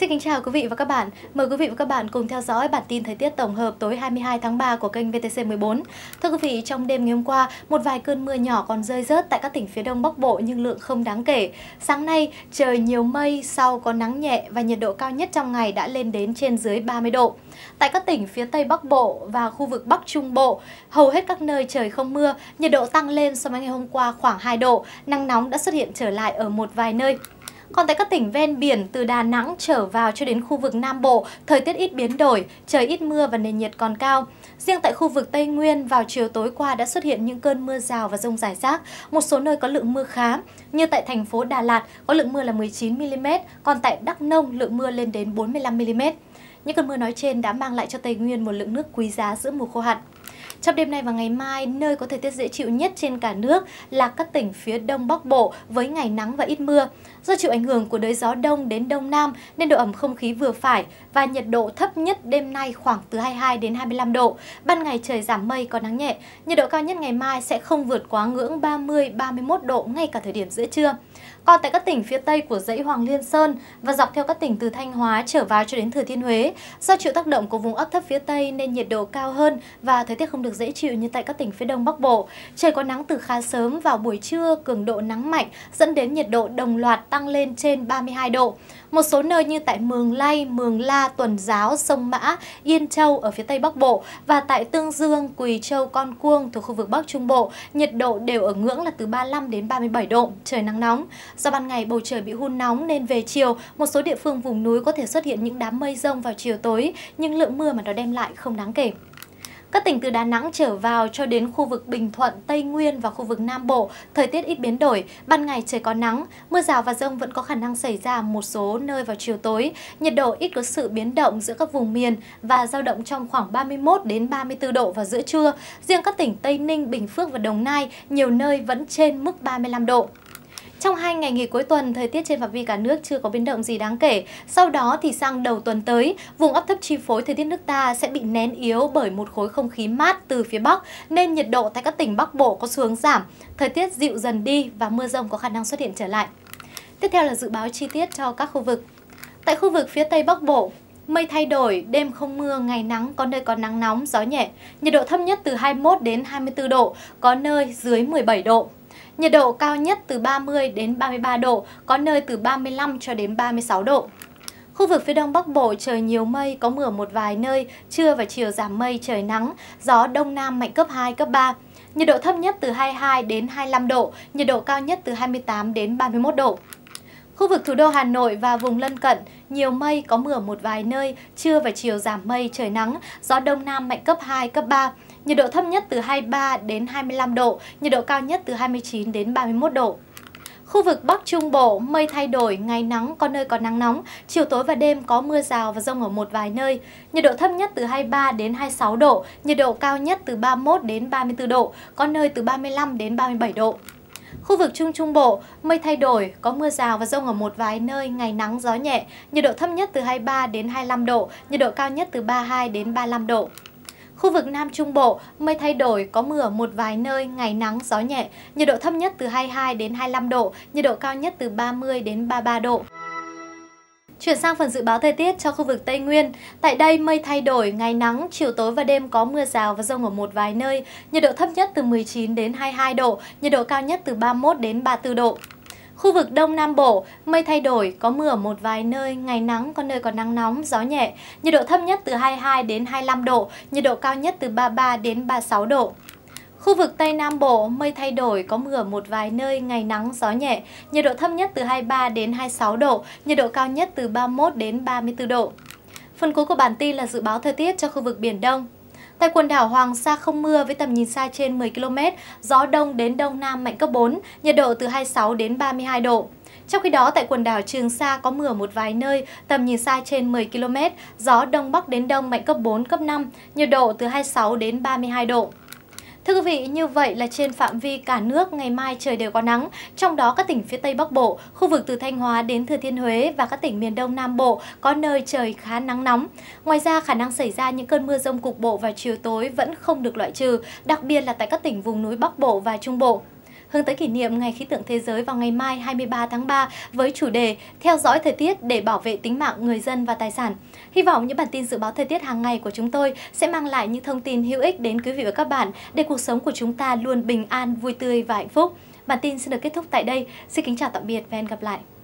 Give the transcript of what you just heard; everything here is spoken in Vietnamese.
Xin kính chào quý vị và các bạn. Mời quý vị và các bạn cùng theo dõi bản tin thời tiết tổng hợp tối 22 tháng 3 của kênh VTC14. Thưa quý vị, trong đêm ngày hôm qua, một vài cơn mưa nhỏ còn rơi rớt tại các tỉnh phía đông bắc bộ nhưng lượng không đáng kể. Sáng nay, trời nhiều mây, sau có nắng nhẹ và nhiệt độ cao nhất trong ngày đã lên đến trên dưới 30 độ. Tại các tỉnh phía tây bắc bộ và khu vực bắc trung bộ, hầu hết các nơi trời không mưa, nhiệt độ tăng lên so với ngày hôm qua khoảng 2 độ, nắng nóng đã xuất hiện trở lại ở một vài nơi. Còn tại các tỉnh ven biển từ Đà Nẵng trở vào cho đến khu vực Nam Bộ, thời tiết ít biến đổi, trời ít mưa và nền nhiệt còn cao. Riêng tại khu vực Tây Nguyên vào chiều tối qua đã xuất hiện những cơn mưa rào và rông rải rác, một số nơi có lượng mưa khá, như tại thành phố Đà Lạt có lượng mưa là 19 mm, còn tại Đắk Nông lượng mưa lên đến 45 mm. Những cơn mưa nói trên đã mang lại cho Tây Nguyên một lượng nước quý giá giữa mùa khô hạn. Trong đêm nay và ngày mai, nơi có thời tiết dễ chịu nhất trên cả nước là các tỉnh phía đông bắc bộ với ngày nắng và ít mưa. Do chịu ảnh hưởng của đới gió đông đến đông nam nên độ ẩm không khí vừa phải và nhiệt độ thấp nhất đêm nay khoảng từ 22 đến 25 độ. Ban ngày trời giảm mây có nắng nhẹ, nhiệt độ cao nhất ngày mai sẽ không vượt quá ngưỡng 30-31 độ ngay cả thời điểm giữa trưa. Còn tại các tỉnh phía Tây của dãy Hoàng Liên Sơn và dọc theo các tỉnh từ Thanh Hóa trở vào cho đến Thừa Thiên Huế, do chịu tác động của vùng áp thấp phía Tây nên nhiệt độ cao hơn và thời tiết không được được dễ chịu như tại các tỉnh phía đông Bắc Bộ. Trời có nắng từ khá sớm vào buổi trưa, cường độ nắng mạnh dẫn đến nhiệt độ đồng loạt tăng lên trên 32 độ. Một số nơi như tại Mường Lay, Mường La, Tuần Giáo, Sông Mã, Yên Châu ở phía Tây Bắc Bộ và tại Tương Dương, Quỳ Châu, Con Cuông thuộc khu vực Bắc Trung Bộ, nhiệt độ đều ở ngưỡng là từ 35 đến 37 độ, trời nắng nóng. Do ban ngày bầu trời bị hun nóng nên về chiều, một số địa phương vùng núi có thể xuất hiện những đám mây rông vào chiều tối, nhưng lượng mưa mà nó đem lại không đáng kể. Các tỉnh từ Đà Nẵng trở vào cho đến khu vực Bình Thuận, Tây Nguyên và khu vực Nam Bộ, thời tiết ít biến đổi, ban ngày trời có nắng, mưa rào và rông vẫn có khả năng xảy ra một số nơi vào chiều tối. Nhiệt độ ít có sự biến động giữa các vùng miền và dao động trong khoảng 31 đến 34 độ vào giữa trưa. Riêng các tỉnh Tây Ninh, Bình Phước và Đồng Nai, nhiều nơi vẫn trên mức 35 độ. Trong hai ngày nghỉ cuối tuần, thời tiết trên phạm vi cả nước chưa có biến động gì đáng kể. Sau đó thì sang đầu tuần tới, vùng áp thấp chi phối thời tiết nước ta sẽ bị nén yếu bởi một khối không khí mát từ phía Bắc, nên nhiệt độ tại các tỉnh Bắc Bộ có xu hướng giảm, thời tiết dịu dần đi và mưa rông có khả năng xuất hiện trở lại. Tiếp theo là dự báo chi tiết cho các khu vực. Tại khu vực phía Tây Bắc Bộ, mây thay đổi, đêm không mưa, ngày nắng, có nơi có nắng nóng, gió nhẹ. Nhiệt độ thấp nhất từ 21 đến 24 độ, có nơi dưới 17 độ. Nhiệt độ cao nhất từ 30 đến 33 độ, có nơi từ 35 cho đến 36 độ. Khu vực phía đông bắc bộ trời nhiều mây, có mưa một vài nơi, trưa và chiều giảm mây, trời nắng, gió đông nam mạnh cấp 2, cấp 3. Nhiệt độ thấp nhất từ 22 đến 25 độ, nhiệt độ cao nhất từ 28 đến 31 độ. Khu vực thủ đô Hà Nội và vùng lân cận, nhiều mây, có mưa một vài nơi, trưa và chiều giảm mây, trời nắng, gió đông nam mạnh cấp 2, cấp 3 nhiệt độ thấp nhất từ 23 đến 25 độ, nhiệt độ cao nhất từ 29 đến 31 độ. Khu vực Bắc Trung Bộ, mây thay đổi, ngày nắng, có nơi có nắng nóng, chiều tối và đêm có mưa rào và rông ở một vài nơi. Nhiệt độ thấp nhất từ 23 đến 26 độ, nhiệt độ cao nhất từ 31 đến 34 độ, có nơi từ 35 đến 37 độ. Khu vực Trung Trung Bộ, mây thay đổi, có mưa rào và rông ở một vài nơi, ngày nắng, gió nhẹ, nhiệt độ thấp nhất từ 23 đến 25 độ, nhiệt độ cao nhất từ 32 đến 35 độ. Khu vực Nam Trung Bộ, mây thay đổi, có mưa một vài nơi, ngày nắng, gió nhẹ. Nhiệt độ thấp nhất từ 22 đến 25 độ, nhiệt độ cao nhất từ 30 đến 33 độ. Chuyển sang phần dự báo thời tiết cho khu vực Tây Nguyên. Tại đây, mây thay đổi, ngày nắng, chiều tối và đêm có mưa rào và rông ở một vài nơi. Nhiệt độ thấp nhất từ 19 đến 22 độ, nhiệt độ cao nhất từ 31 đến 34 độ. Khu vực Đông Nam Bộ, mây thay đổi, có mưa ở một vài nơi, ngày nắng, có nơi có nắng nóng, gió nhẹ. Nhiệt độ thấp nhất từ 22 đến 25 độ, nhiệt độ cao nhất từ 33 đến 36 độ. Khu vực Tây Nam Bộ, mây thay đổi, có mưa ở một vài nơi, ngày nắng, gió nhẹ. Nhiệt độ thấp nhất từ 23 đến 26 độ, nhiệt độ cao nhất từ 31 đến 34 độ. Phần cuối của bản tin là dự báo thời tiết cho khu vực Biển Đông. Tại quần đảo Hoàng Sa không mưa với tầm nhìn xa trên 10 km, gió đông đến đông nam mạnh cấp 4, nhiệt độ từ 26 đến 32 độ. Trong khi đó, tại quần đảo Trường Sa có mưa một vài nơi, tầm nhìn xa trên 10 km, gió đông bắc đến đông mạnh cấp 4, cấp 5, nhiệt độ từ 26 đến 32 độ. Thưa quý vị, như vậy là trên phạm vi cả nước ngày mai trời đều có nắng, trong đó các tỉnh phía Tây Bắc Bộ, khu vực từ Thanh Hóa đến Thừa Thiên Huế và các tỉnh miền Đông Nam Bộ có nơi trời khá nắng nóng. Ngoài ra, khả năng xảy ra những cơn mưa rông cục bộ vào chiều tối vẫn không được loại trừ, đặc biệt là tại các tỉnh vùng núi Bắc Bộ và Trung Bộ hướng tới kỷ niệm Ngày khí tượng thế giới vào ngày mai 23 tháng 3 với chủ đề Theo dõi thời tiết để bảo vệ tính mạng người dân và tài sản. Hy vọng những bản tin dự báo thời tiết hàng ngày của chúng tôi sẽ mang lại những thông tin hữu ích đến quý vị và các bạn để cuộc sống của chúng ta luôn bình an, vui tươi và hạnh phúc. Bản tin xin được kết thúc tại đây. Xin kính chào tạm biệt và hẹn gặp lại.